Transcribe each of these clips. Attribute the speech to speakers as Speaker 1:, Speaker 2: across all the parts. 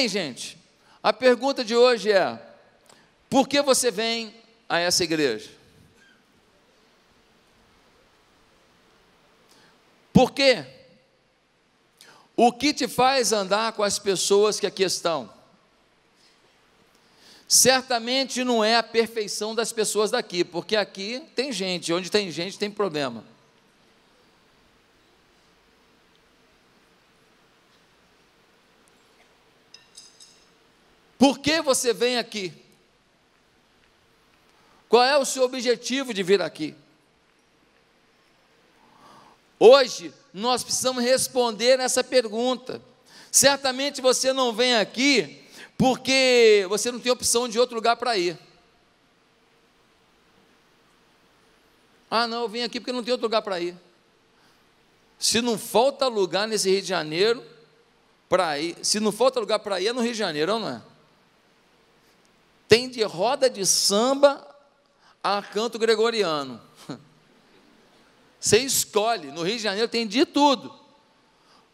Speaker 1: Bem, gente, a pergunta de hoje é: por que você vem a essa igreja? Por quê? O que te faz andar com as pessoas que aqui estão? Certamente não é a perfeição das pessoas daqui, porque aqui tem gente, onde tem gente tem problema. Por que você vem aqui? Qual é o seu objetivo de vir aqui? Hoje nós precisamos responder essa pergunta. Certamente você não vem aqui porque você não tem opção de outro lugar para ir. Ah, não, eu vim aqui porque não tem outro lugar para ir. Se não falta lugar nesse Rio de Janeiro para ir, se não falta lugar para ir é no Rio de Janeiro, não é? tem de roda de samba a canto gregoriano. Você escolhe, no Rio de Janeiro tem de tudo.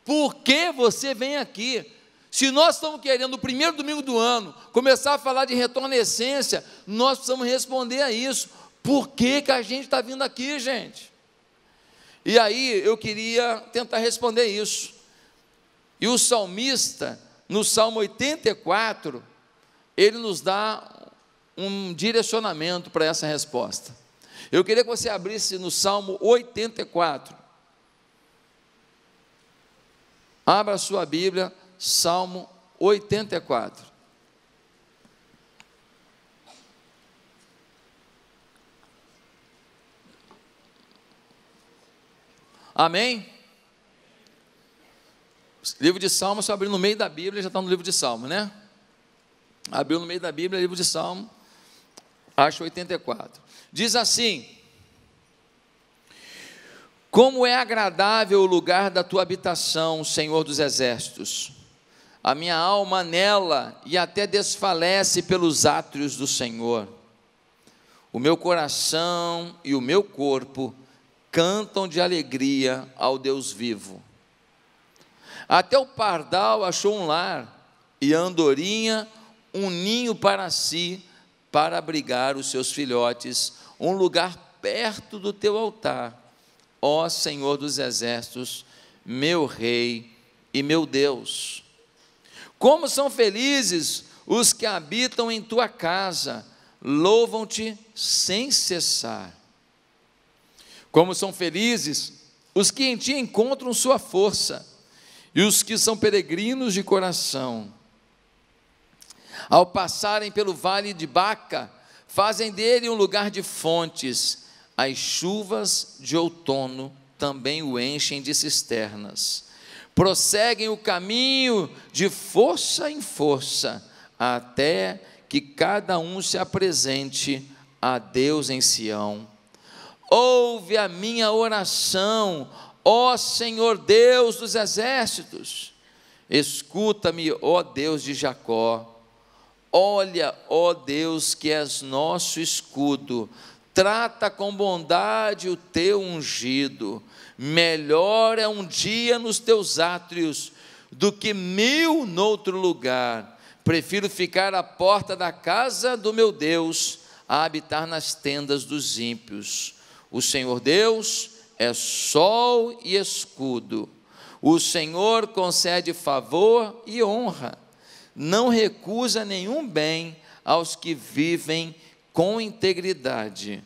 Speaker 1: Por que você vem aqui? Se nós estamos querendo, no primeiro domingo do ano, começar a falar de retornescência, nós precisamos responder a isso. Por que, que a gente está vindo aqui, gente? E aí eu queria tentar responder isso. E o salmista, no Salmo 84, ele nos dá um direcionamento para essa resposta. Eu queria que você abrisse no Salmo 84. Abra a sua Bíblia, Salmo 84. Amém? Livro de Salmo, se abrir no meio da Bíblia, já está no livro de Salmo, né? Abriu no meio da Bíblia, livro de Salmo, acho 84. Diz assim: Como é agradável o lugar da tua habitação, Senhor dos exércitos. A minha alma nela e até desfalece pelos átrios do Senhor. O meu coração e o meu corpo cantam de alegria ao Deus vivo. Até o pardal achou um lar e a andorinha um ninho para si, para abrigar os seus filhotes, um lugar perto do teu altar. Ó Senhor dos exércitos, meu Rei e meu Deus. Como são felizes os que habitam em tua casa, louvam-te sem cessar. Como são felizes os que em ti encontram sua força, e os que são peregrinos de coração ao passarem pelo vale de Baca, fazem dele um lugar de fontes. As chuvas de outono também o enchem de cisternas. Prosseguem o caminho de força em força, até que cada um se apresente a Deus em Sião. Ouve a minha oração, ó Senhor Deus dos exércitos. Escuta-me, ó Deus de Jacó Olha, ó Deus, que és nosso escudo, trata com bondade o teu ungido. Melhor é um dia nos teus átrios do que mil noutro lugar. Prefiro ficar à porta da casa do meu Deus a habitar nas tendas dos ímpios. O Senhor Deus é sol e escudo. O Senhor concede favor e honra não recusa nenhum bem aos que vivem com integridade.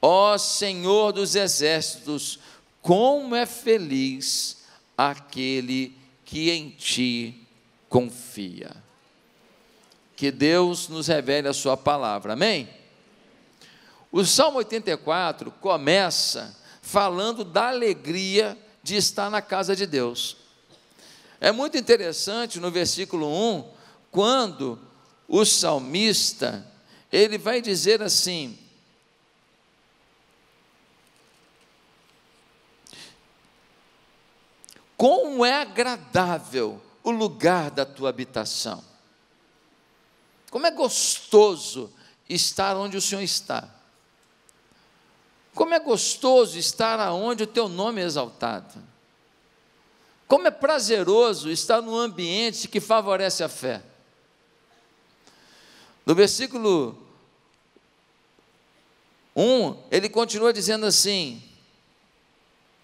Speaker 1: Ó Senhor dos exércitos, como é feliz aquele que em ti confia. Que Deus nos revele a sua palavra. Amém? O Salmo 84 começa falando da alegria de estar na casa de Deus. É muito interessante no versículo 1 quando o salmista, ele vai dizer assim: Como é agradável o lugar da tua habitação. Como é gostoso estar onde o Senhor está. Como é gostoso estar aonde o teu nome é exaltado. Como é prazeroso estar num ambiente que favorece a fé. No versículo 1, ele continua dizendo assim.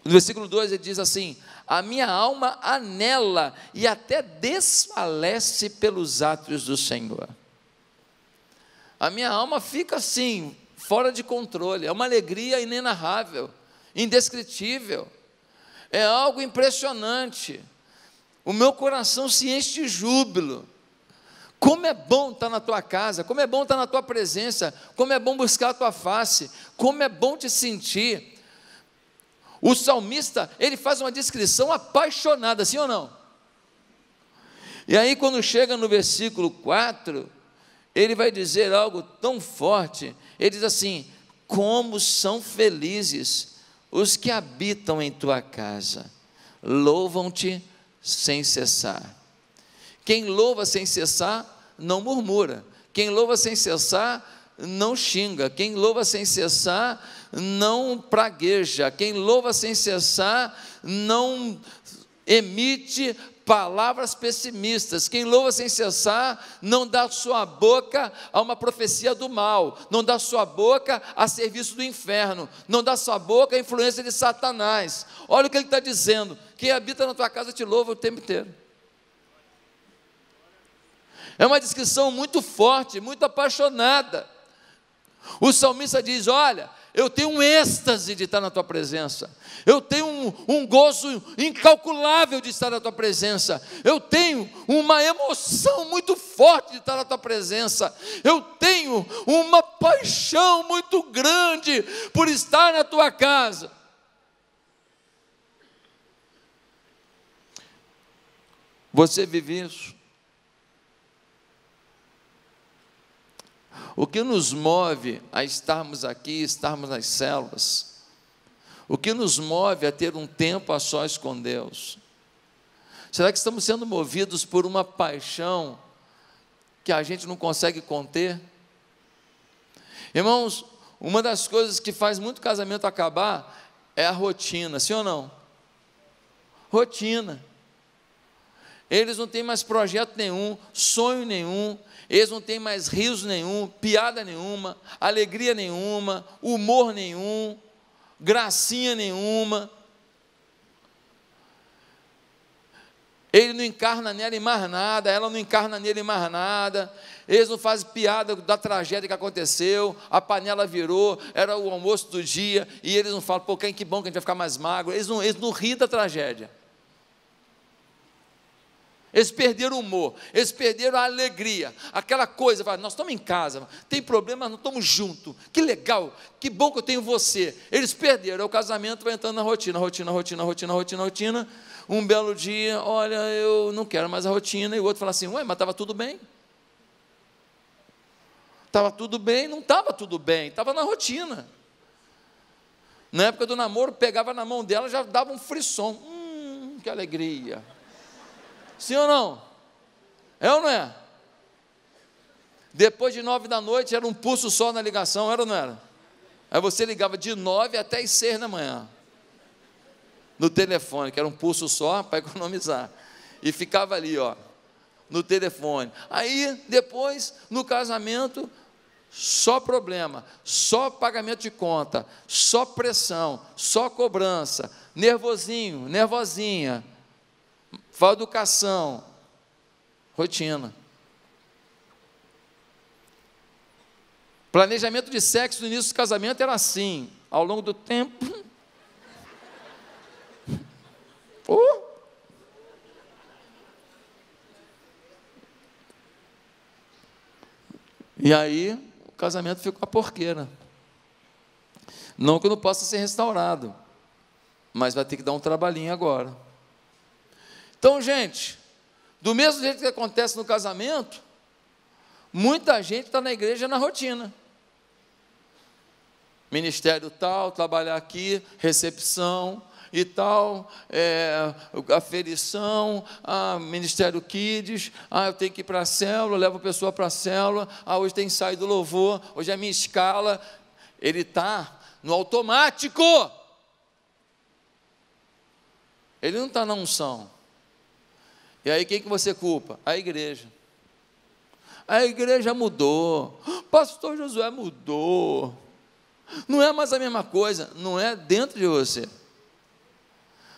Speaker 1: No versículo 2 ele diz assim: A minha alma anela e até desfalece pelos átrios do Senhor. A minha alma fica assim, fora de controle. É uma alegria inenarrável, indescritível. É algo impressionante. O meu coração se enche de júbilo. Como é bom estar na tua casa, como é bom estar na tua presença, como é bom buscar a tua face, como é bom te sentir. O salmista, ele faz uma descrição apaixonada, sim ou não? E aí, quando chega no versículo 4, ele vai dizer algo tão forte: ele diz assim, como são felizes os que habitam em tua casa, louvam-te sem cessar. Quem louva sem cessar não murmura. Quem louva sem cessar não xinga. Quem louva sem cessar não pragueja. Quem louva sem cessar não emite palavras pessimistas. Quem louva sem cessar não dá sua boca a uma profecia do mal, não dá sua boca a serviço do inferno, não dá sua boca à influência de Satanás. Olha o que ele está dizendo: quem habita na tua casa te louva o tempo inteiro. É uma descrição muito forte, muito apaixonada. O salmista diz: Olha, eu tenho um êxtase de estar na tua presença, eu tenho um, um, gozo incalculável de estar na tua presença, eu tenho uma emoção muito forte de estar na tua presença, eu tenho uma paixão muito grande por estar na tua casa. Você vive isso? O que nos move a estarmos aqui, estarmos nas células? O que nos move a ter um tempo a sós com Deus? Será que estamos sendo movidos por uma paixão que a gente não consegue conter? Irmãos, uma das coisas que faz muito casamento acabar é a rotina, sim ou não? Rotina. Eles não têm mais projeto nenhum, sonho nenhum, eles não têm mais riso nenhum, piada nenhuma, alegria nenhuma, humor nenhum, gracinha nenhuma. Ele não encarna nela em mais nada, ela não encarna nele em mais nada. Eles não fazem piada da tragédia que aconteceu, a panela virou, era o almoço do dia, e eles não falam, pô, quem que bom que a gente vai ficar mais magro. Eles não, eles não riem da tragédia. Eles perderam o humor, eles perderam a alegria, aquela coisa, nós estamos em casa, tem problema, nós estamos juntos, que legal, que bom que eu tenho você. Eles perderam, o casamento vai entrando na rotina, rotina, rotina, rotina, rotina, rotina. Um belo dia, olha, eu não quero mais a rotina, e o outro fala assim, ué, mas estava tudo bem. Estava tudo bem, não estava tudo bem, estava na rotina. Na época do namoro, pegava na mão dela, já dava um frisson, hum, que alegria Sim ou não? É ou não é? Depois de nove da noite era um pulso só na ligação, era ou não era? Aí você ligava de nove até as seis da manhã no telefone, que era um pulso só para economizar. E ficava ali, ó, no telefone. Aí, depois, no casamento, só problema, só pagamento de conta, só pressão, só cobrança, nervosinho, nervosinha Fala educação, rotina. Planejamento de sexo no início do casamento era assim, ao longo do tempo. E aí o casamento ficou a porqueira. Não que não possa ser restaurado, mas vai ter que dar um trabalhinho agora. Então, gente, do mesmo jeito que acontece no casamento, muita gente está na igreja na rotina. Ministério tal, trabalhar aqui, recepção e tal, é, aferição, ah, ministério kids, ah, eu tenho que ir para a célula, levo a pessoa para a célula, ah, hoje tem saído do louvor, hoje é a minha escala. Ele está no automático. Ele não está na unção. E aí quem que você culpa? A igreja. A igreja mudou. Pastor Josué mudou. Não é mais a mesma coisa, não é dentro de você.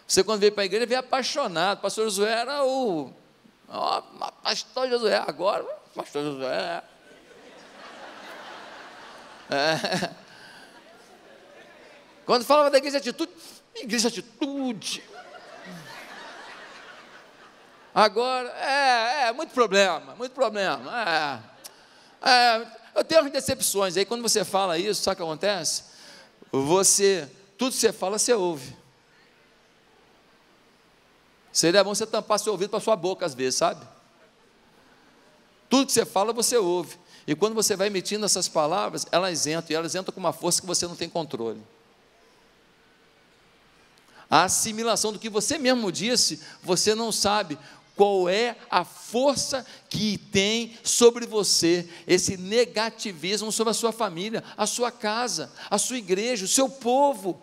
Speaker 1: Você quando veio para a igreja veio apaixonado. Pastor Josué era o ó, pastor Josué agora, pastor Josué. É. é. Quando falava da igreja atitude, igreja atitude. Agora, é, é, muito problema, muito problema. É, é, eu tenho umas decepções. Aí quando você fala isso, sabe o que acontece? Você, tudo que você fala, você ouve. Seria bom você tampar seu ouvido para sua boca às vezes, sabe? Tudo que você fala, você ouve. E quando você vai emitindo essas palavras, elas entram, e elas entram com uma força que você não tem controle. A assimilação do que você mesmo disse, você não sabe qual é a força que tem sobre você esse negativismo sobre a sua família, a sua casa, a sua igreja, o seu povo,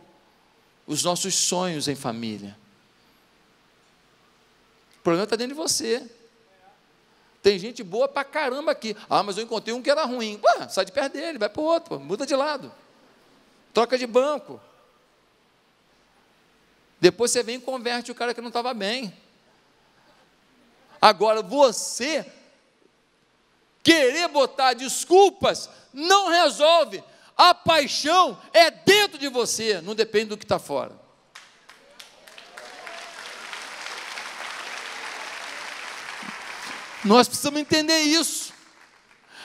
Speaker 1: os nossos sonhos em família. O problema está dentro de você. Tem gente boa pra caramba aqui. Ah, mas eu encontrei um que era ruim. Ué, sai de perto dele, vai para o outro, muda de lado. Troca de banco. Depois você vem e converte o cara que não estava bem. Agora, você querer botar desculpas não resolve. A paixão é dentro de você, não depende do que está fora. Nós precisamos entender isso.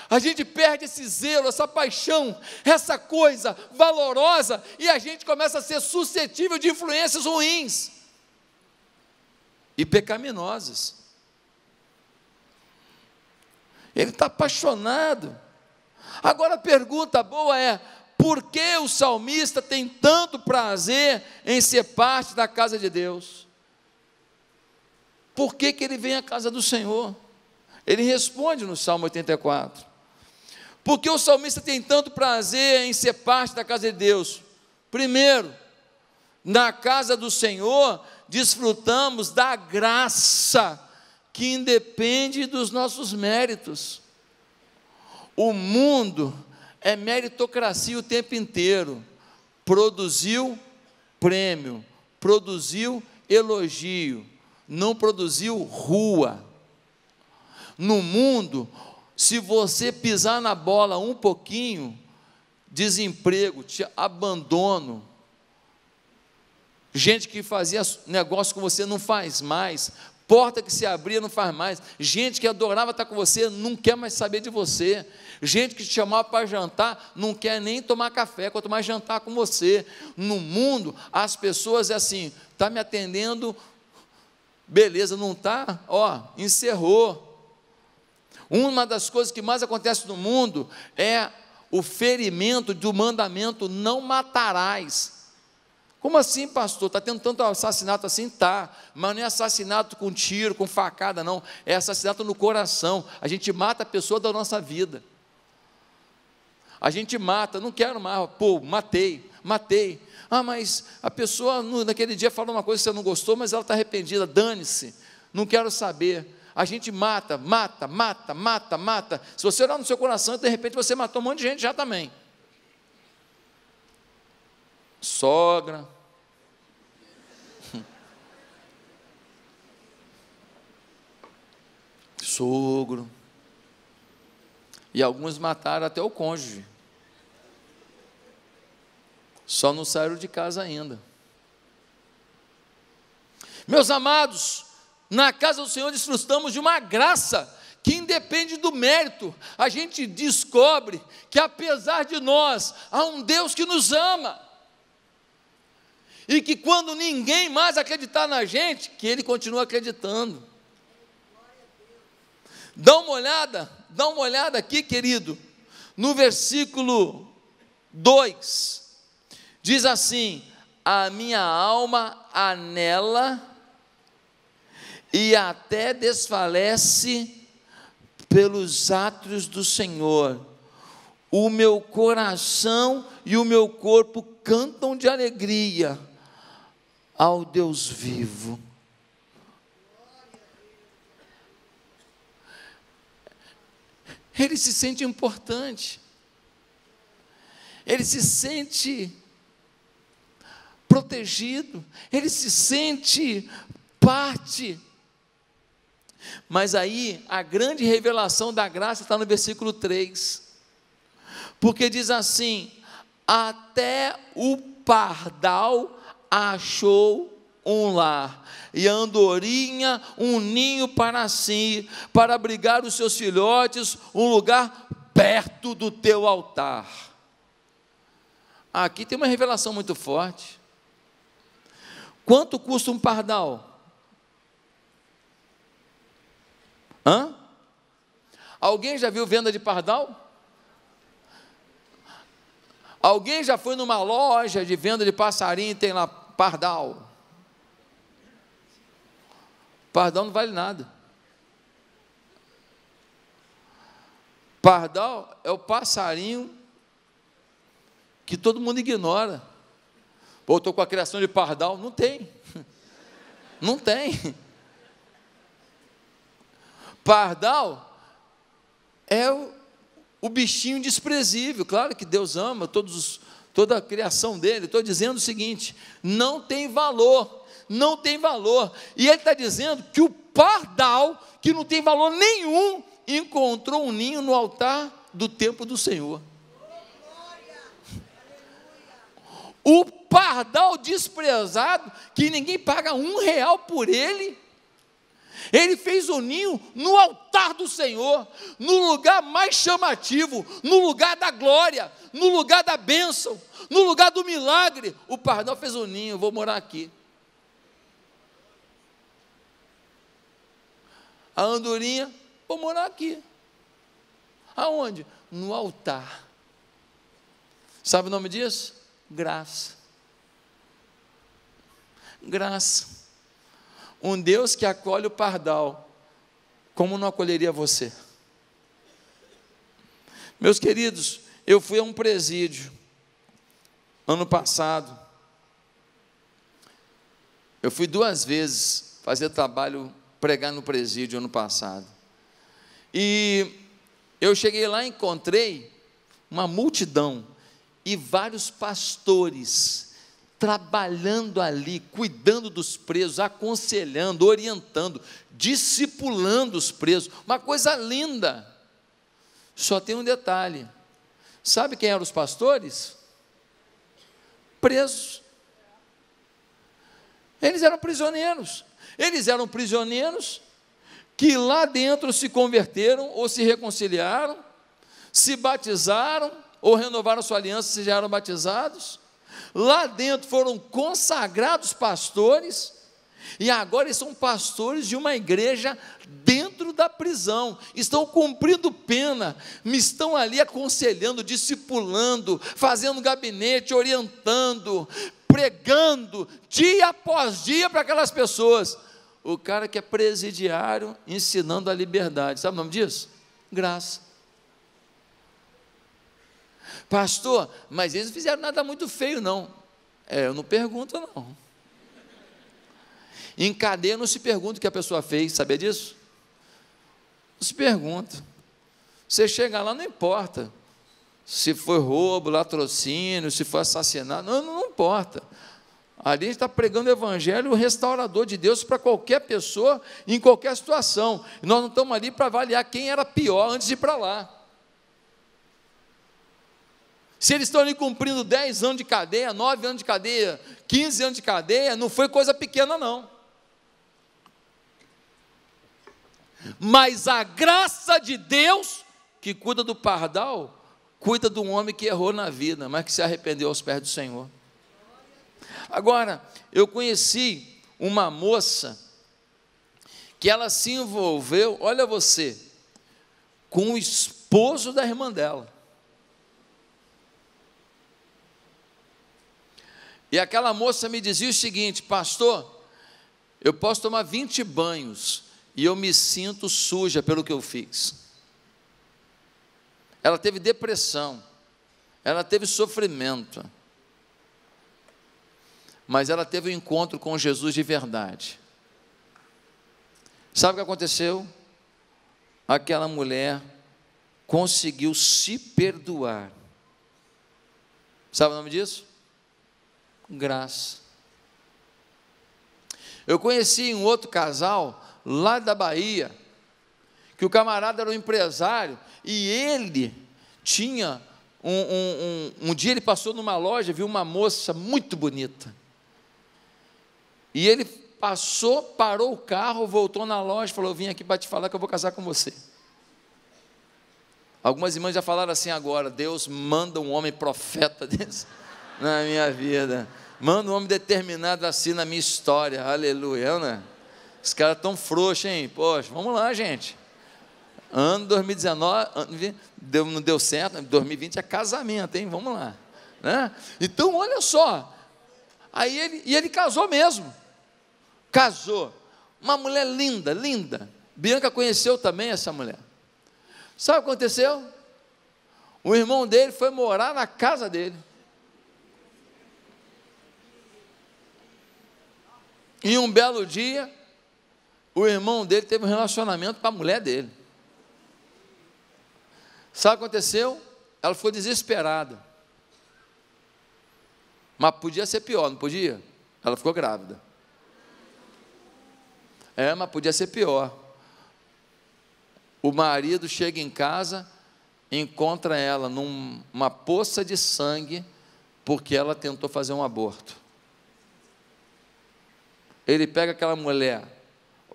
Speaker 1: A gente perde esse zelo, essa paixão, essa coisa valorosa e a gente começa a ser suscetível de influências ruins e pecaminosas. Ele está apaixonado. Agora a pergunta boa é: por que o salmista tem tanto prazer em ser parte da casa de Deus? Por que, que ele vem à casa do Senhor? Ele responde no Salmo 84. Por que o salmista tem tanto prazer em ser parte da casa de Deus? Primeiro, na casa do Senhor, desfrutamos da graça que independe dos nossos méritos. O mundo é meritocracia o tempo inteiro. Produziu prêmio, produziu elogio, não produziu rua. No mundo, se você pisar na bola um pouquinho, desemprego, te abandono. Gente que fazia negócio com você não faz mais, porta que se abria não faz mais, gente que adorava estar com você não quer mais saber de você, gente que te chamava para jantar não quer nem tomar café, quanto mais jantar com você. No mundo, as pessoas é assim, está me atendendo, beleza, não está, ó, encerrou. Uma das coisas que mais acontece no mundo é o ferimento do mandamento: não matarás. Como assim, pastor? Está tendo tanto assassinato assim? Tá, mas não é assassinato com tiro, com facada, não. É assassinato no coração. A gente mata a pessoa da nossa vida. A gente mata, não quero mais, pô, matei, matei. Ah, mas a pessoa naquele dia falou uma coisa que você não gostou, mas ela está arrependida, dane-se, não quero saber. A gente mata, mata, mata, mata, mata. Se você olhar no seu coração, de repente você matou um monte de gente já também sogra. Sogro. E alguns mataram até o cônjuge. Só não saíram de casa ainda. Meus amados, na casa do Senhor desfrutamos de uma graça que independe do mérito. A gente descobre que apesar de nós, há um Deus que nos ama. E que quando ninguém mais acreditar na gente, que ele continua acreditando. Dá uma olhada, dá uma olhada aqui, querido, no versículo 2. Diz assim: A minha alma anela e até desfalece pelos átrios do Senhor. O meu coração e o meu corpo cantam de alegria ao Deus vivo. Ele se sente importante. Ele se sente protegido, ele se sente parte. Mas aí a grande revelação da graça está no versículo 3, porque diz assim: até o pardal achou um lar e a andorinha um ninho para si, para abrigar os seus filhotes, um lugar perto do teu altar. Aqui tem uma revelação muito forte. Quanto custa um pardal? Hã? Alguém já viu venda de pardal? Alguém já foi numa loja de venda de passarinho e tem lá pardal. Pardal não vale nada. Pardal é o passarinho que todo mundo ignora. Ou estou com a criação de pardal. Não tem. Não tem. Pardal é o, o bichinho desprezível. Claro que Deus ama todos os, toda a criação dele, estou dizendo o seguinte: não tem valor, não tem valor. E ele está dizendo que o pardal, que não tem valor nenhum, encontrou um ninho no altar do templo do Senhor. O pardal desprezado, que ninguém paga um real por ele, ele fez o ninho no altar do Senhor, no lugar mais chamativo, no lugar da glória, no lugar da bênção, no lugar do milagre. O Pardal fez o ninho, vou morar aqui. A andorinha, vou morar aqui. Aonde? No altar. Sabe o nome disso? Graça. Graça. Um Deus que acolhe o pardal, como não acolheria você? Meus queridos, eu fui a um presídio ano passado. Eu fui duas vezes fazer trabalho, pregar no presídio ano passado. E eu cheguei lá, e encontrei uma multidão e vários pastores trabalhando ali, cuidando dos presos, aconselhando, orientando, discipulando os presos. Uma coisa linda. Só tem um detalhe. Sabe quem eram os pastores? Presos. Eles eram prisioneiros. Eles eram prisioneiros que lá dentro se converteram ou se reconciliaram, se batizaram ou renovaram sua aliança, se já eram batizados Lá dentro foram consagrados pastores, e agora eles são pastores de uma igreja dentro da prisão, estão cumprindo pena, me estão ali aconselhando, discipulando, fazendo gabinete, orientando, pregando dia após dia para aquelas pessoas. O cara que é presidiário ensinando a liberdade, sabe o nome disso? Graça. Pastor, mas eles não fizeram nada muito feio, não. É, eu não pergunto, não. Em cadeia não se pergunta o que a pessoa fez, sabia disso? Não se pergunta. Você chega lá, não importa. Se foi roubo, latrocínio, se foi assassinato, não, não importa. Ali está pregando o Evangelho, o restaurador de Deus para qualquer pessoa, em qualquer situação. Nós não estamos ali para avaliar quem era pior antes de ir para lá. Se eles estão ali cumprindo 10 anos de cadeia, 9 anos de cadeia, 15 anos de cadeia, não foi coisa pequena, não. Mas a graça de Deus, que cuida do pardal, cuida de um homem que errou na vida, mas que se arrependeu aos pés do Senhor. Agora, eu conheci uma moça que ela se envolveu, olha você, com o esposo da irmã dela. E aquela moça me dizia o seguinte: Pastor, eu posso tomar 20 banhos e eu me sinto suja pelo que eu fiz. Ela teve depressão, ela teve sofrimento, mas ela teve um encontro com Jesus de verdade. Sabe o que aconteceu? Aquela mulher conseguiu se perdoar. Sabe o nome disso? graça. Eu conheci um outro casal lá da Bahia, que o camarada era um empresário e ele tinha. Um, um, um, um dia ele passou numa loja, viu uma moça muito bonita. E ele passou, parou o carro, voltou na loja, falou: Vim aqui para te falar que eu vou casar com você. Algumas irmãs já falaram assim agora: Deus manda um homem profeta desse na minha vida. Manda um homem determinado assim na minha história. Aleluia, né? Os caras tão frouxos, hein? Poxa, vamos lá, gente. Ano 2019, deu, não deu certo, 2020 né? é casamento, hein? Vamos lá. Né? Então, olha só. Aí ele, e ele casou mesmo. Casou. Uma mulher linda, linda. Bianca conheceu também essa mulher. Sabe o que aconteceu? O irmão dele foi morar na casa dele. E um belo dia, o irmão dele teve um relacionamento com a mulher dele. Sabe o que aconteceu? Ela foi desesperada. Mas podia ser pior, não podia? Ela ficou grávida. É, mas podia ser pior. O marido chega em casa, encontra ela numa poça de sangue, porque ela tentou fazer um aborto. Ele pega aquela mulher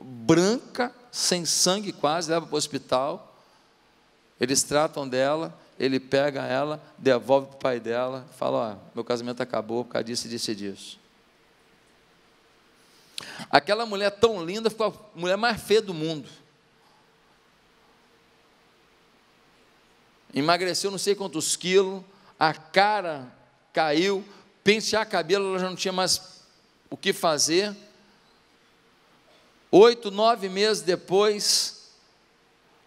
Speaker 1: branca, sem sangue quase, leva para o hospital. Eles tratam dela, ele pega ela, devolve para o pai dela, fala: Ó, meu casamento acabou por causa disso, disso e disso. Aquela mulher tão linda ficou a mulher mais feia do mundo. Emagreceu não sei quantos quilos, a cara caiu, pentear cabelo, ela já não tinha mais o que fazer. Oito, nove meses depois,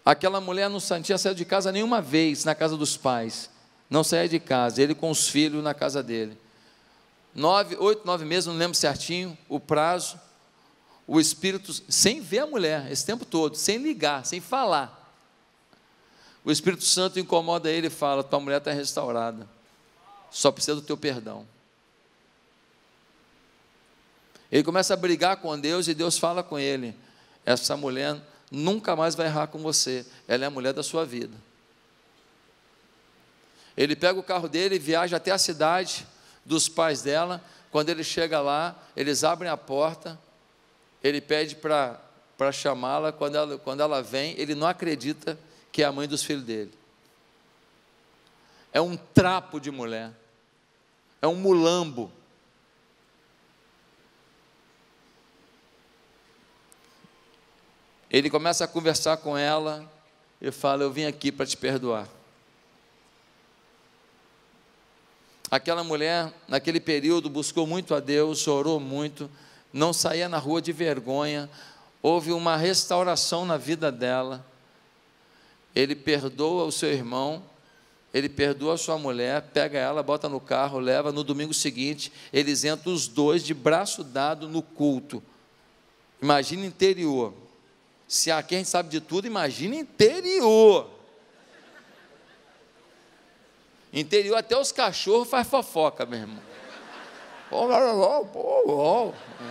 Speaker 1: aquela mulher não sentia sair de casa nenhuma vez na casa dos pais. Não saía de casa, ele com os filhos na casa dele. Nove, oito, nove meses, não lembro certinho o prazo. O espírito, sem ver a mulher esse tempo todo, sem ligar, sem falar. O Espírito Santo incomoda ele e fala: Tua mulher está restaurada, só precisa do teu perdão. Ele começa a brigar com Deus e Deus fala com ele: essa mulher nunca mais vai errar com você, ela é a mulher da sua vida. Ele pega o carro dele e viaja até a cidade dos pais dela. Quando ele chega lá, eles abrem a porta, ele pede para chamá-la. Quando ela, quando ela vem, ele não acredita que é a mãe dos filhos dele. É um trapo de mulher, é um mulambo Ele começa a conversar com ela e fala: Eu vim aqui para te perdoar. Aquela mulher, naquele período, buscou muito a Deus, orou muito, não saía na rua de vergonha, houve uma restauração na vida dela. Ele perdoa o seu irmão, ele perdoa a sua mulher, pega ela, bota no carro, leva. No domingo seguinte, eles entram os dois de braço dado no culto. Imagina interior. Se aqui a gente sabe de tudo, imagina interior. Interior até os cachorros faz fofoca, meu irmão.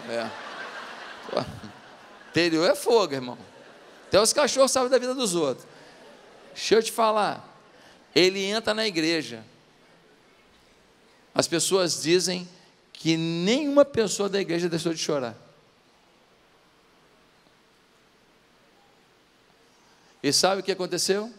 Speaker 1: É. Interior é fogo, irmão. Até os cachorros sabem da vida dos outros. Deixa eu te falar. Ele entra na igreja. As pessoas dizem que nenhuma pessoa da igreja deixou de chorar. E sabe o que aconteceu?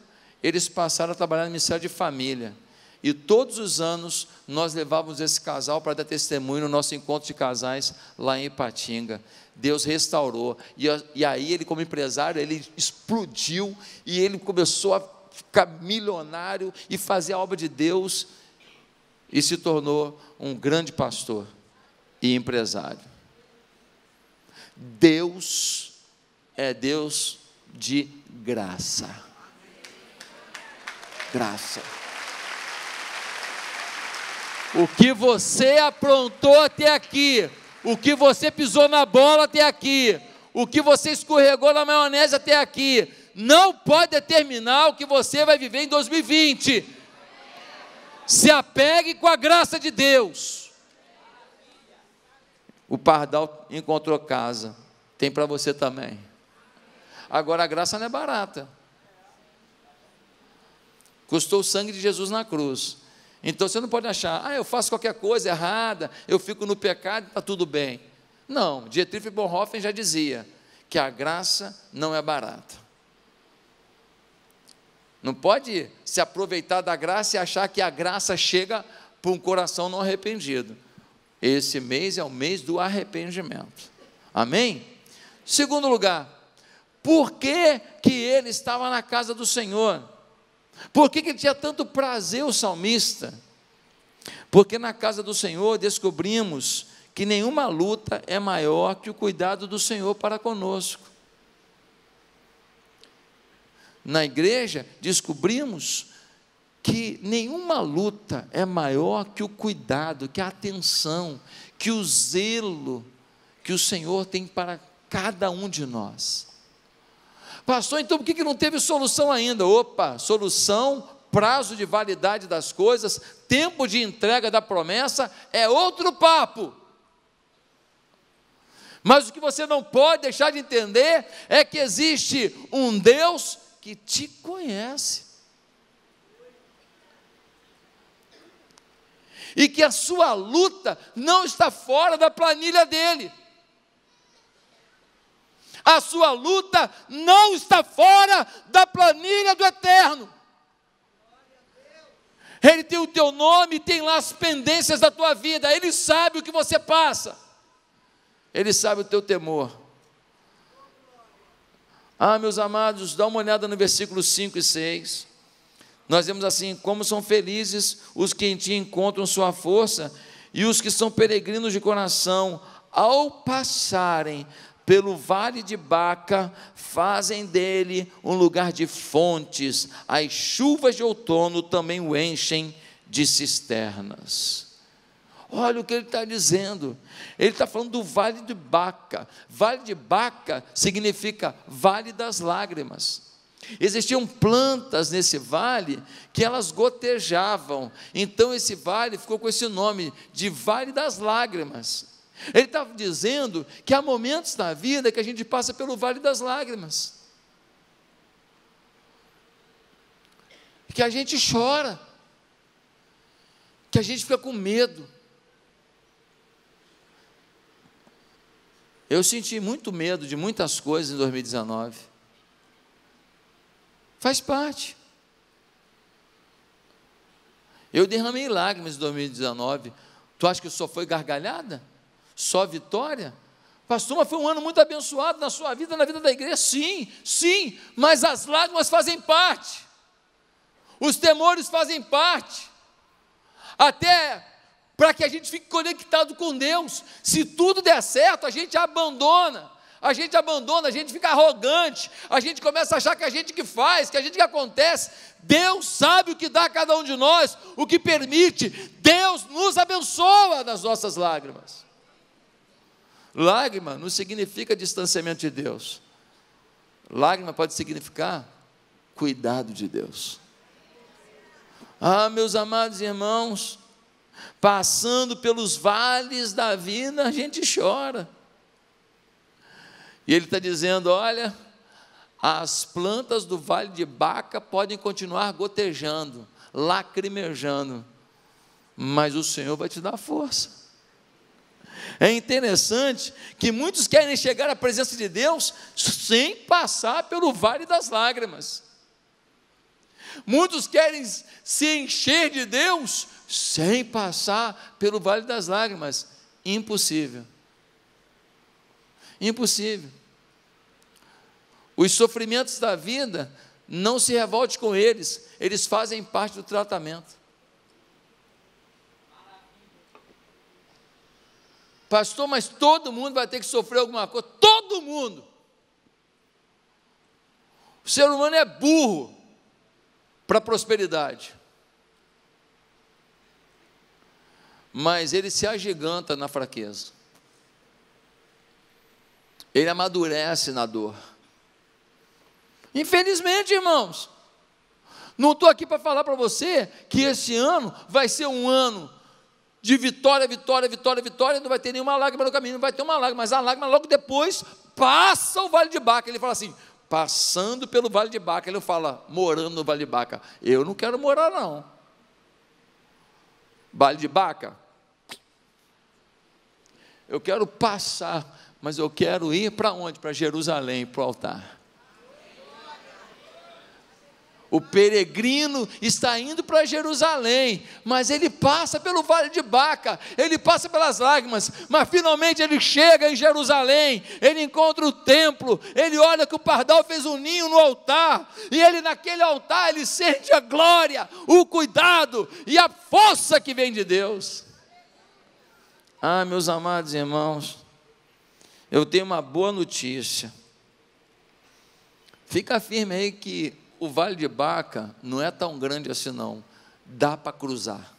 Speaker 1: Eles passaram a trabalhar no Ministério de Família. E todos os anos nós levávamos esse casal para dar testemunho no nosso encontro de casais lá em Ipatinga. Deus restaurou. E, e aí ele, como empresário, ele explodiu e ele começou a ficar milionário e fazer a obra de Deus e se tornou um grande pastor e empresário. Deus é Deus de graça. Graça. O que você aprontou até aqui, o que você pisou na bola até aqui, o que você escorregou na maionese até aqui, não pode determinar o que você vai viver em 2020. Se apegue com a graça de Deus. O pardal encontrou casa, tem para você também. Agora, a graça não é barata. Custou o sangue de Jesus na cruz. Então você não pode achar, ah, eu faço qualquer coisa errada, eu fico no pecado e está tudo bem. Não, Dietrich Bonhoeffer já dizia que a graça não é barata. Não pode se aproveitar da graça e achar que a graça chega para um coração não arrependido. Esse mês é o mês do arrependimento. Amém? Segundo lugar, por que, que ele estava na casa do Senhor? Por que, que ele tinha tanto prazer, o salmista? Porque na casa do Senhor descobrimos que nenhuma luta é maior que o cuidado do Senhor para conosco. Na igreja, descobrimos que nenhuma luta é maior que o cuidado, que a atenção, que o zelo que o Senhor tem para cada um de nós. Pastor, então por que não teve solução ainda? Opa, solução, prazo de validade das coisas, tempo de entrega da promessa é outro papo. Mas o que você não pode deixar de entender é que existe um Deus que te conhece. E que a sua luta não está fora da planilha dele. A sua luta não está fora da planilha do eterno. Ele tem o teu nome, tem lá as pendências da tua vida, ele sabe o que você passa. Ele sabe o teu temor. Ah, meus amados, dá uma olhada no versículo 5 e 6. Nós vemos assim: como são felizes os que em ti encontram sua força e os que são peregrinos de coração, ao passarem pelo vale de Baca, fazem dele um lugar de fontes, as chuvas de outono também o enchem de cisternas. Olha o que ele está dizendo. Ele está falando do Vale de Baca. Vale de Baca significa Vale das Lágrimas. Existiam plantas nesse vale que elas gotejavam. Então esse vale ficou com esse nome de Vale das Lágrimas. Ele está dizendo que há momentos na vida que a gente passa pelo vale das lágrimas, que a gente chora, que a gente fica com medo. Eu senti muito medo de muitas coisas em 2019. Faz parte. Eu derramei lágrimas em 2019. Tu acha que só foi gargalhada? só vitória? Pastor, mas foi um ano muito abençoado na sua vida, na vida da igreja. Sim, sim, mas as lágrimas fazem parte, os temores fazem parte, até para que a gente fique conectado com Deus. Se tudo der certo, a gente abandona. A gente abandona, a gente fica arrogante, a gente começa a achar que a gente que faz, que a gente que acontece. Deus sabe o que dá a cada um de nós, o que permite. Deus nos abençoa nas nossas lágrimas. Lágrima não significa distanciamento de Deus. Lágrima pode significar cuidado de Deus. Ah, meus amados irmãos, passando pelos vales da vida, a gente chora. E ele está dizendo: olha, as plantas do vale de Baca podem continuar gotejando, lacrimejando, mas o Senhor vai te dar força. É interessante que muitos querem chegar à presença de Deus sem passar pelo vale das lágrimas. Muitos querem se encher de Deus sem passar pelo vale das lágrimas. Impossível. Impossível. Os sofrimentos da vida, não se revolte com eles, eles fazem parte do tratamento. Pastor, mas todo mundo vai ter que sofrer alguma coisa. Todo mundo. O ser humano é burro para a prosperidade. Mas ele se agiganta na fraqueza. Ele amadurece na dor. Infelizmente, irmãos, não estou aqui para falar para você que esse ano vai ser um ano de vitória, vitória, vitória, vitória, não vai ter nenhuma lágrima no caminho, não vai ter uma lágrima, mas a lágrima logo depois passa o vale de Baca. Ele fala assim: passando pelo vale de Baca, ele fala morando no vale de Baca. Eu não quero morar, não. Vale de Baca. Eu quero passar, mas eu quero ir para onde? Para Jerusalém, para o altar. O peregrino está indo para Jerusalém, mas ele passa pelo vale de Baca, ele passa pelas lágrimas, mas finalmente ele chega em Jerusalém, ele encontra o templo, ele olha que o pardal fez um ninho no altar, e ele naquele altar ele sente a glória, o cuidado e a força que vem de Deus. Ah, meus amados irmãos, eu tenho uma boa notícia. Fica firme aí que o Vale de Baca não é tão grande assim, não. Dá para cruzar,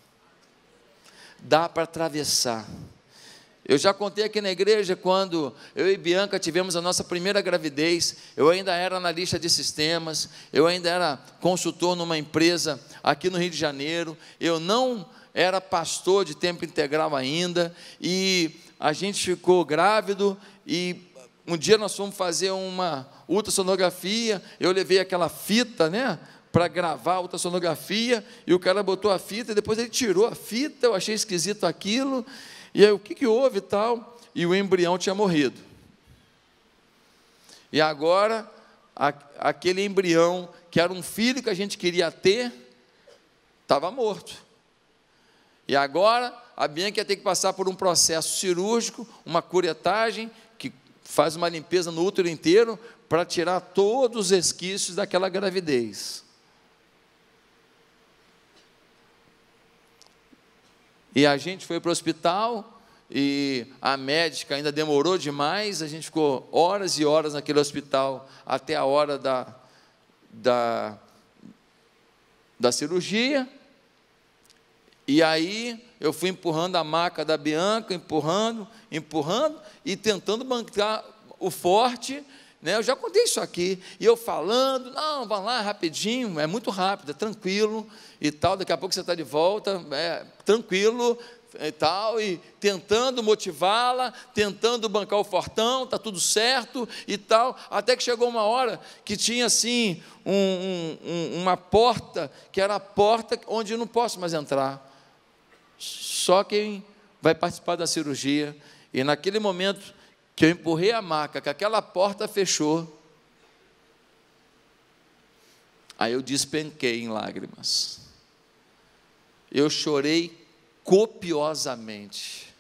Speaker 1: dá para atravessar. Eu já contei aqui na igreja quando eu e Bianca tivemos a nossa primeira gravidez. Eu ainda era analista de sistemas, eu ainda era consultor numa empresa aqui no Rio de Janeiro. Eu não era pastor de tempo integral ainda e a gente ficou grávido e um dia nós fomos fazer uma ultrassonografia, eu levei aquela fita, né? Para gravar a ultrassonografia, e o cara botou a fita, e depois ele tirou a fita, eu achei esquisito aquilo, e aí o que, que houve e tal? E o embrião tinha morrido. E agora, a, aquele embrião, que era um filho que a gente queria ter, estava morto. E agora, a Bianca ia ter que passar por um processo cirúrgico, uma curetagem, faz uma limpeza no útero inteiro para tirar todos os resquícios daquela gravidez. E a gente foi para o hospital e a médica ainda demorou demais, a gente ficou horas e horas naquele hospital até a hora da, da, da cirurgia. E aí eu fui empurrando a maca da Bianca, empurrando, empurrando e tentando bancar o forte. Né? Eu já contei isso aqui. E eu falando, não, vá lá rapidinho, é muito rápido, é tranquilo e tal. Daqui a pouco você está de volta, é tranquilo e tal. E tentando motivá-la, tentando bancar o fortão, tá tudo certo e tal. Até que chegou uma hora que tinha assim um, um, uma porta que era a porta onde eu não posso mais entrar só quem vai participar da cirurgia. E naquele momento que eu empurrei a maca, que aquela porta fechou, aí eu despenquei em lágrimas. Eu chorei copiosamente.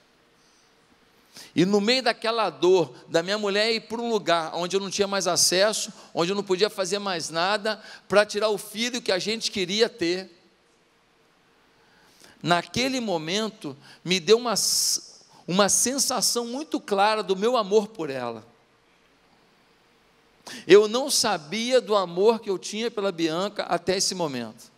Speaker 1: E no meio daquela dor, da minha mulher ir para um lugar onde eu não tinha mais acesso, onde eu não podia fazer mais nada, para tirar o filho que a gente queria ter naquele momento, me deu uma, uma sensação muito clara do meu amor por ela. Eu não sabia do amor que eu tinha pela Bianca até esse momento.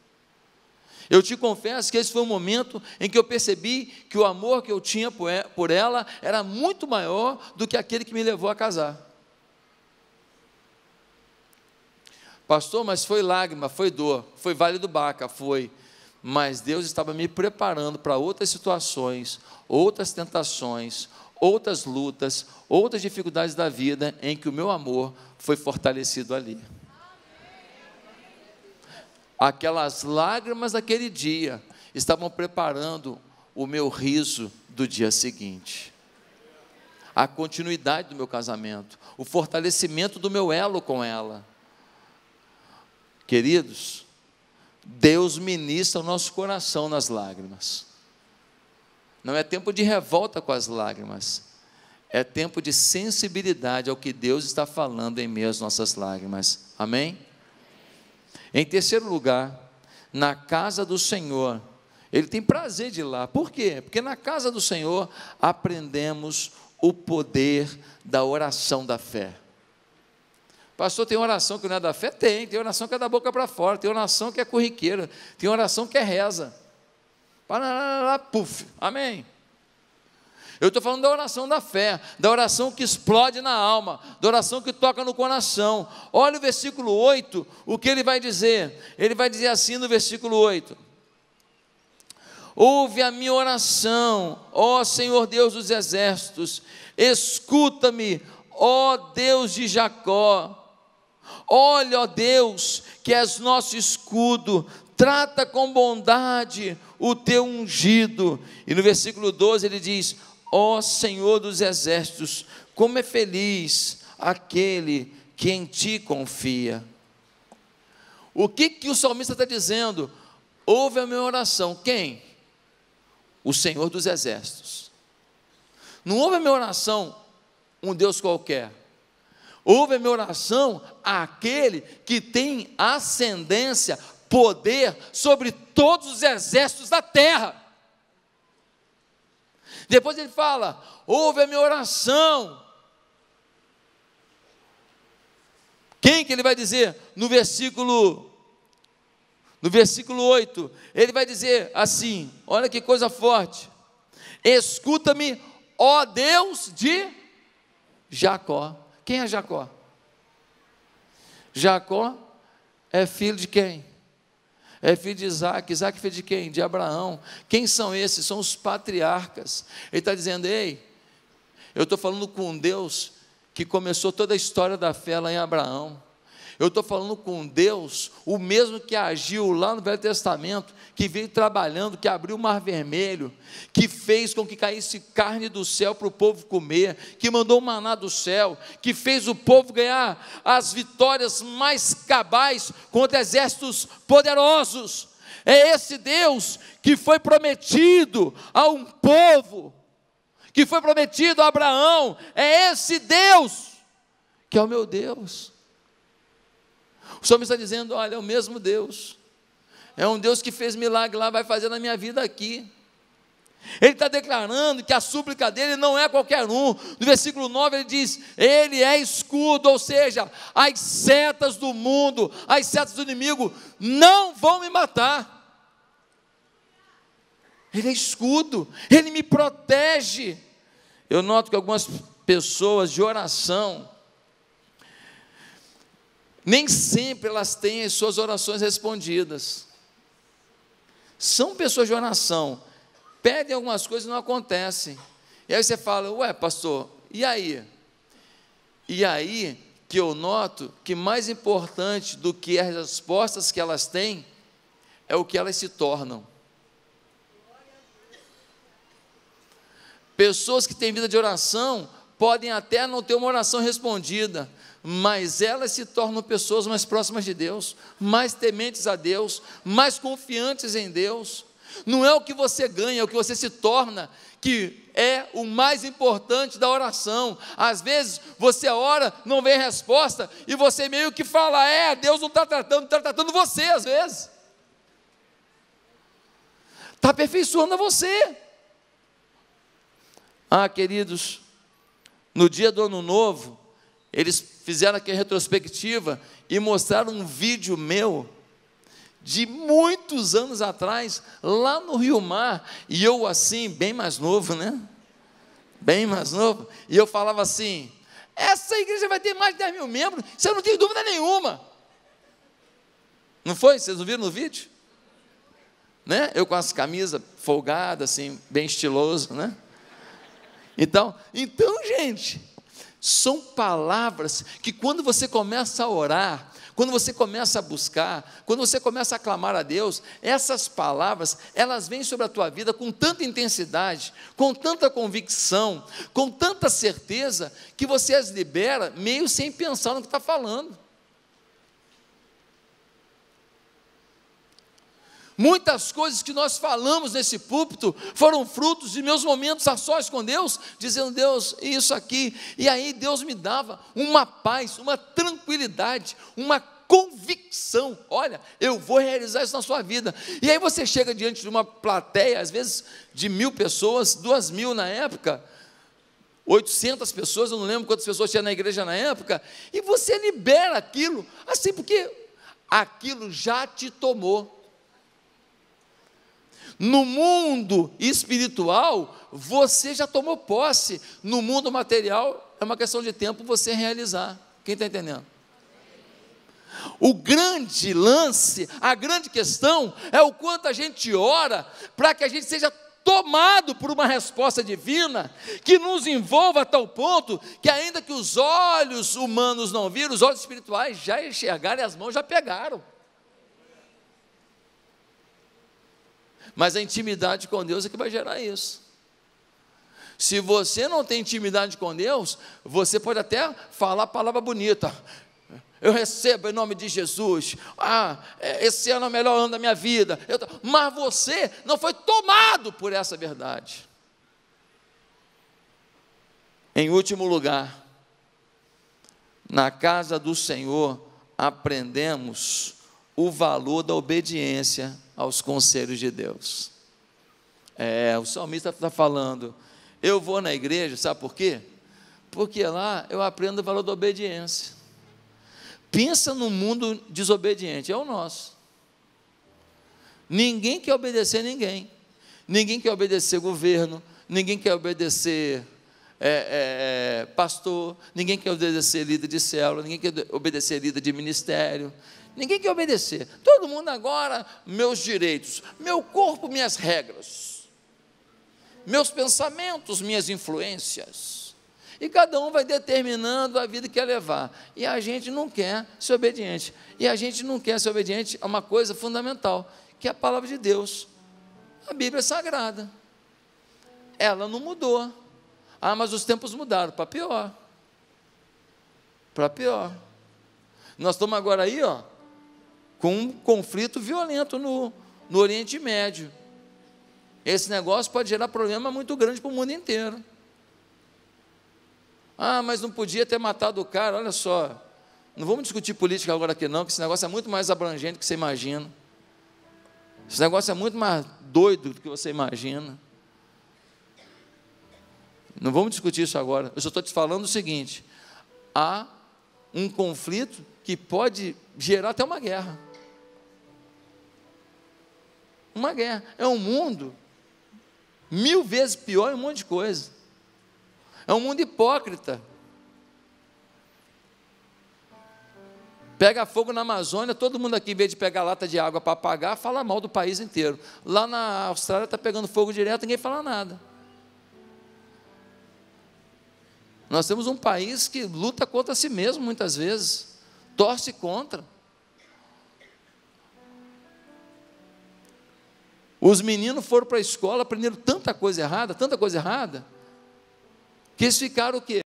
Speaker 1: Eu te confesso que esse foi o momento em que eu percebi que o amor que eu tinha por ela era muito maior do que aquele que me levou a casar. Pastor, mas foi lágrima, foi dor, foi vale do Baca, foi mas Deus estava me preparando para outras situações, outras tentações, outras lutas, outras dificuldades da vida em que o meu amor foi fortalecido ali. Aquelas lágrimas daquele dia estavam preparando o meu riso do dia seguinte. A continuidade do meu casamento, o fortalecimento do meu elo com ela. Queridos, Deus ministra o nosso coração nas lágrimas. Não é tempo de revolta com as lágrimas, é tempo de sensibilidade ao que Deus está falando em meio às nossas lágrimas. Amém? Em terceiro lugar, na casa do Senhor, ele tem prazer de ir lá. Por quê? Porque na casa do Senhor aprendemos o poder da oração da fé. Pastor, tem oração que não é da fé? Tem, tem oração que é da boca para fora, tem oração que é corriqueira, tem oração que é reza. Parará, puf, amém. Eu estou falando da oração da fé, da oração que explode na alma, da oração que toca no coração. Olha o versículo 8, o que ele vai dizer? Ele vai dizer assim no versículo 8: Ouve a minha oração, ó Senhor Deus dos exércitos, escuta-me, ó Deus de Jacó, Olha, ó Deus, que és nosso escudo, trata com bondade o teu ungido. E no versículo 12 ele diz: Ó Senhor dos exércitos, como é feliz aquele que em ti confia. O que, que o salmista está dizendo? Ouve a minha oração. Quem? O Senhor dos exércitos. Não ouve a minha oração um Deus qualquer. Ouve a minha oração àquele que tem ascendência, poder sobre todos os exércitos da terra. Depois ele fala: ouve a minha oração. Quem que ele vai dizer? No versículo no versículo 8, ele vai dizer assim: olha que coisa forte. Escuta-me, ó Deus de Jacó. Quem é Jacó? Jacó é filho de quem? É filho de Isaac. Isaac é filho de quem? De Abraão. Quem são esses? São os patriarcas. Ele está dizendo: ei, eu estou falando com Deus que começou toda a história da fé lá em Abraão. Eu estou falando com Deus, o mesmo que agiu lá no Velho Testamento, que veio trabalhando, que abriu o mar vermelho, que fez com que caísse carne do céu para o povo comer, que mandou o maná do céu, que fez o povo ganhar as vitórias mais cabais contra exércitos poderosos. É esse Deus que foi prometido a um povo, que foi prometido a Abraão. É esse Deus que é o meu Deus. O salmista está dizendo: olha, é o mesmo Deus. É um Deus que fez milagre lá, vai fazer na minha vida aqui. Ele está declarando que a súplica dele não é qualquer um. No versículo 9 ele diz: Ele é escudo, ou seja, as setas do mundo, as setas do inimigo, não vão me matar. Ele é escudo, ele me protege. Eu noto que algumas pessoas de oração, nem sempre elas têm as suas orações respondidas. São pessoas de oração, pedem algumas coisas e não acontecem. E aí você fala, ué, pastor, e aí? E aí que eu noto que mais importante do que as respostas que elas têm é o que elas se tornam. Pessoas que têm vida de oração podem até não ter uma oração respondida, mas elas se tornam pessoas mais próximas de Deus, mais tementes a Deus, mais confiantes em Deus. Não é o que você ganha, é o que você se torna, que é o mais importante da oração. Às vezes você ora, não vem resposta, e você meio que fala: é, Deus não está tratando, está tratando você às vezes. Está aperfeiçoando a você. Ah, queridos, no dia do ano novo, eles fizeram aqui a retrospectiva e mostraram um vídeo meu de muitos anos atrás, lá no Rio Mar, e eu assim, bem mais novo, né? Bem mais novo, e eu falava assim: essa igreja vai ter mais de 10 mil membros, você não tem dúvida nenhuma. Não foi? Vocês não viram no vídeo? Né? Eu com as camisas folgadas, assim, bem estiloso, né? Então, então, gente, são palavras que quando você começa a orar, quando você começa a buscar, quando você começa a clamar a Deus, essas palavras, elas vêm sobre a tua vida com tanta intensidade, com tanta convicção, com tanta certeza, que você as libera meio sem pensar no que está falando. Muitas coisas que nós falamos nesse púlpito foram frutos de meus momentos a sós com Deus, dizendo, Deus, isso aqui. E aí Deus me dava uma paz, uma tranquilidade, uma convicção. Olha, eu vou realizar isso na sua vida. E aí você chega diante de uma plateia, às vezes de mil pessoas, duas mil na época, 800 pessoas, eu não lembro quantas pessoas tinha na igreja na época, e você libera aquilo, assim, porque aquilo já te tomou. No mundo espiritual, você já tomou posse. No mundo material, é uma questão de tempo você realizar. Quem está entendendo? O grande lance, a grande questão é o quanto a gente ora para que a gente seja tomado por uma resposta divina que nos envolva a tal ponto que, ainda que os olhos humanos não viram, os olhos espirituais já enxergaram e as mãos já pegaram. Mas a intimidade com Deus é que vai gerar isso. Se você não tem intimidade com Deus, você pode até falar a palavra bonita. Eu recebo em nome de Jesus. Ah, é, esse ano é o melhor ano da minha vida. Eu, mas você não foi tomado por essa verdade. Em último lugar, na casa do Senhor aprendemos o valor da obediência aos conselhos de Deus. É, o salmista está falando, eu vou na igreja, sabe por quê? Porque lá eu aprendo o valor da obediência. Pensa no mundo desobediente, é o nosso. Ninguém quer obedecer ninguém. Ninguém quer obedecer governo, ninguém quer obedecer é, é, é pastor, ninguém quer obedecer líder de célula, ninguém quer obedecer líder de ministério, Ninguém quer obedecer. Todo mundo agora, meus direitos, meu corpo, minhas regras, meus pensamentos, minhas influências. E cada um vai determinando a vida que quer levar. E a gente não quer ser obediente. E a gente não quer ser obediente a uma coisa fundamental, que é a palavra de Deus. A Bíblia é sagrada. Ela não mudou. Ah, mas os tempos mudaram para pior. Para pior. Nós estamos agora aí, ó, com um conflito violento no, no Oriente Médio. Esse negócio pode gerar problema muito grande para o mundo inteiro. Ah, mas não podia ter matado o cara, olha só. Não vamos discutir política agora aqui, não, que esse negócio é muito mais abrangente do que você imagina. Esse negócio é muito mais doido do que você imagina. Não vamos discutir isso agora. Eu só estou te falando o seguinte: há um conflito que pode gerar até uma guerra uma guerra. É um mundo mil vezes pior em um monte de coisa. É um mundo hipócrita. Pega fogo na Amazônia, todo mundo aqui, em vez de pegar lata de água para apagar, fala mal do país inteiro. Lá na Austrália está pegando fogo direto, ninguém fala nada. Nós temos um país que luta contra si mesmo muitas vezes, torce contra. Os meninos foram para a escola, aprenderam tanta coisa errada, tanta coisa errada, que eles ficaram o quê?